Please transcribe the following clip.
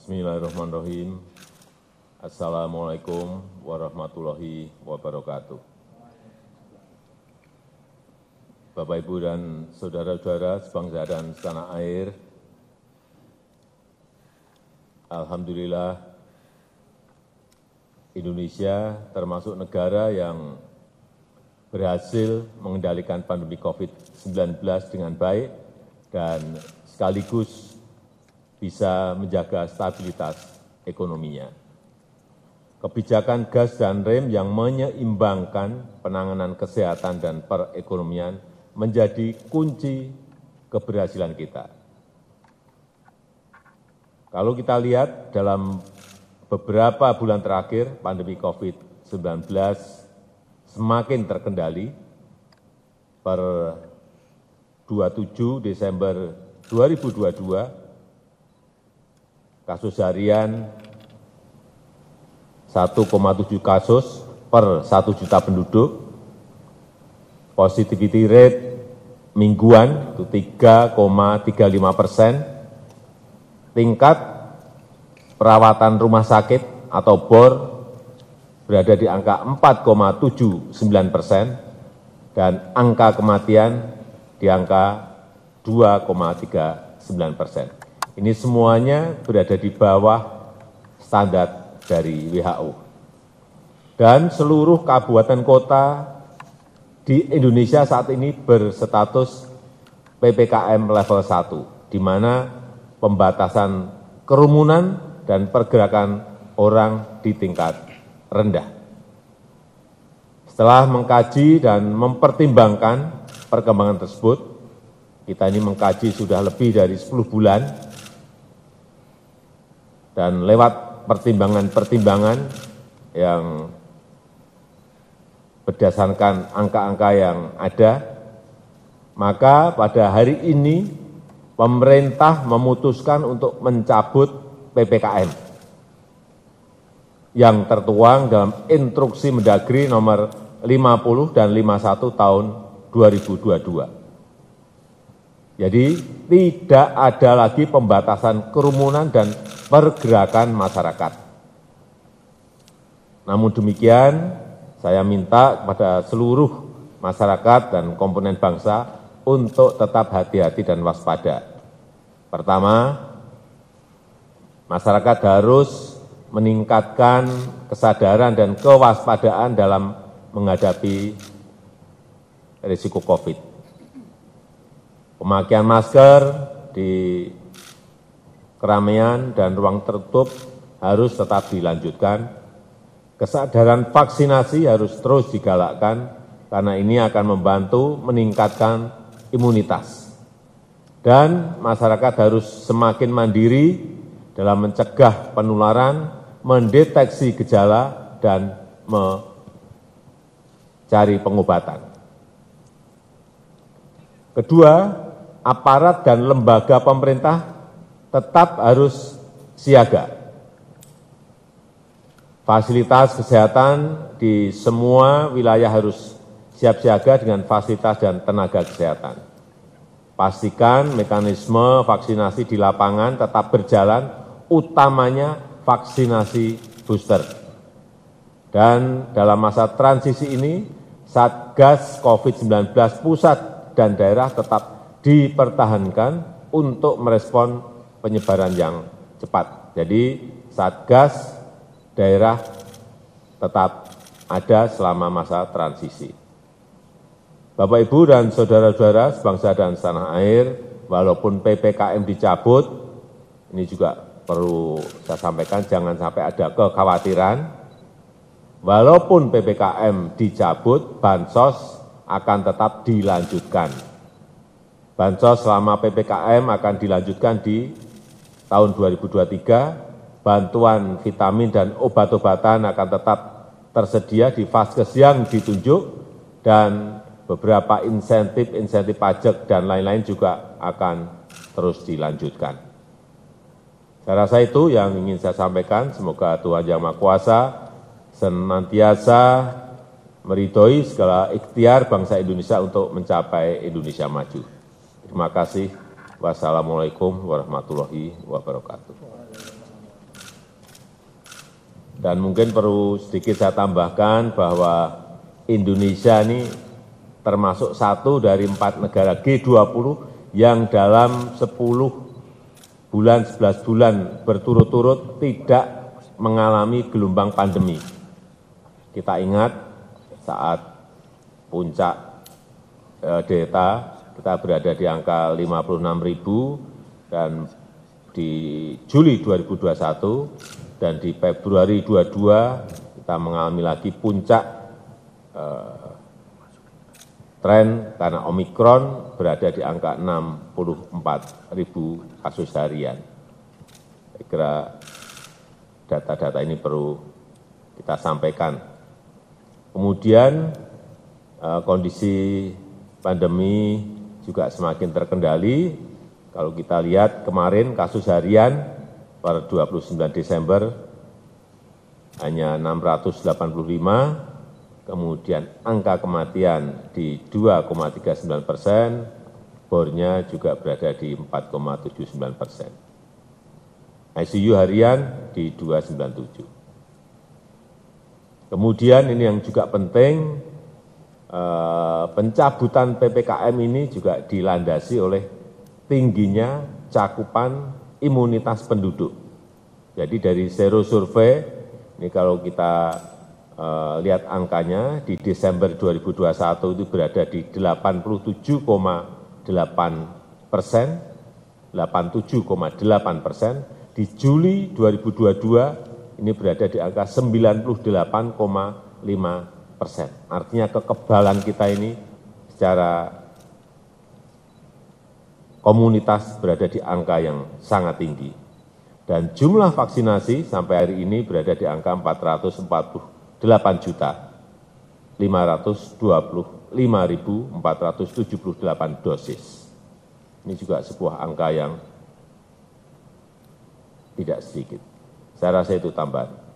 Bismillahirrahmanirrahim. Assalamualaikum warahmatullahi wabarakatuh. Bapak, Ibu, dan Saudara-saudara sebangsa dan setanah air, Alhamdulillah Indonesia termasuk negara yang berhasil mengendalikan pandemi COVID-19 dengan baik dan sekaligus bisa menjaga stabilitas ekonominya. Kebijakan gas dan rem yang menyeimbangkan penanganan kesehatan dan perekonomian menjadi kunci keberhasilan kita. Kalau kita lihat dalam beberapa bulan terakhir pandemi COVID-19 semakin terkendali. Per 27 Desember 2022 kasus harian 1,7 kasus per satu juta penduduk, positivity rate mingguan itu 3,35 persen, tingkat perawatan rumah sakit atau BOR berada di angka 4,79 persen, dan angka kematian di angka 2,39 persen. Ini semuanya berada di bawah standar dari WHO. Dan seluruh kabupaten kota di Indonesia saat ini berstatus PPKM level 1, di mana pembatasan kerumunan dan pergerakan orang di tingkat rendah. Setelah mengkaji dan mempertimbangkan perkembangan tersebut, kita ini mengkaji sudah lebih dari 10 bulan, dan lewat pertimbangan-pertimbangan yang berdasarkan angka-angka yang ada, maka pada hari ini pemerintah memutuskan untuk mencabut PPKM yang tertuang dalam instruksi mendagri nomor 50 dan 51 tahun 2022. Jadi tidak ada lagi pembatasan kerumunan dan pergerakan masyarakat. Namun demikian, saya minta kepada seluruh masyarakat dan komponen bangsa untuk tetap hati-hati dan waspada. Pertama, masyarakat harus meningkatkan kesadaran dan kewaspadaan dalam menghadapi risiko COVID pemakaian masker di keramaian dan ruang tertutup harus tetap dilanjutkan. Kesadaran vaksinasi harus terus digalakkan karena ini akan membantu meningkatkan imunitas. Dan masyarakat harus semakin mandiri dalam mencegah penularan, mendeteksi gejala, dan mencari pengobatan. Kedua, aparat dan lembaga pemerintah tetap harus siaga. Fasilitas kesehatan di semua wilayah harus siap siaga dengan fasilitas dan tenaga kesehatan. Pastikan mekanisme vaksinasi di lapangan tetap berjalan, utamanya vaksinasi booster. Dan dalam masa transisi ini, Satgas COVID-19 pusat dan daerah tetap dipertahankan untuk merespon penyebaran yang cepat. Jadi Satgas daerah tetap ada selama masa transisi. Bapak, Ibu, dan saudara-saudara sebangsa dan tanah air, walaupun PPKM dicabut, ini juga perlu saya sampaikan, jangan sampai ada kekhawatiran. Walaupun PPKM dicabut, bansos akan tetap dilanjutkan bansos selama ppkm akan dilanjutkan di tahun 2023. bantuan vitamin dan obat-obatan akan tetap tersedia di vaskes yang ditunjuk dan beberapa insentif-insentif pajak dan lain-lain juga akan terus dilanjutkan. Saya rasa itu yang ingin saya sampaikan. Semoga Tuhan Yang Maha Kuasa senantiasa meridhoi segala ikhtiar bangsa Indonesia untuk mencapai Indonesia maju. Terima kasih. Wassalamualaikum warahmatullahi wabarakatuh. Dan mungkin perlu sedikit saya tambahkan bahwa Indonesia ini termasuk satu dari empat negara G20 yang dalam 10 bulan, 11 bulan berturut-turut tidak mengalami gelombang pandemi. Kita ingat saat puncak e, Delta kita berada di angka 56 ribu dan di Juli 2021 dan di Februari 22 kita mengalami lagi puncak eh, tren karena Omikron berada di angka 64 ribu kasus harian. Saya kira data-data ini perlu kita sampaikan. Kemudian eh, kondisi pandemi juga semakin terkendali. Kalau kita lihat kemarin kasus harian pada 29 Desember hanya 685, kemudian angka kematian di 2,39 persen, bornya juga berada di 4,79 persen. ICU harian di 297. Kemudian ini yang juga penting, Eh, pencabutan ppkm ini juga dilandasi oleh tingginya cakupan imunitas penduduk. Jadi dari sero survei, ini kalau kita eh, lihat angkanya, di Desember 2021 itu berada di 87,8 persen, 87,8 persen, di Juli 2022 ini berada di angka 98,5 persen. Artinya kekebalan kita ini secara komunitas berada di angka yang sangat tinggi. Dan jumlah vaksinasi sampai hari ini berada di angka 448 juta 525.478 dosis. Ini juga sebuah angka yang tidak sedikit. Saya rasa itu tambahan.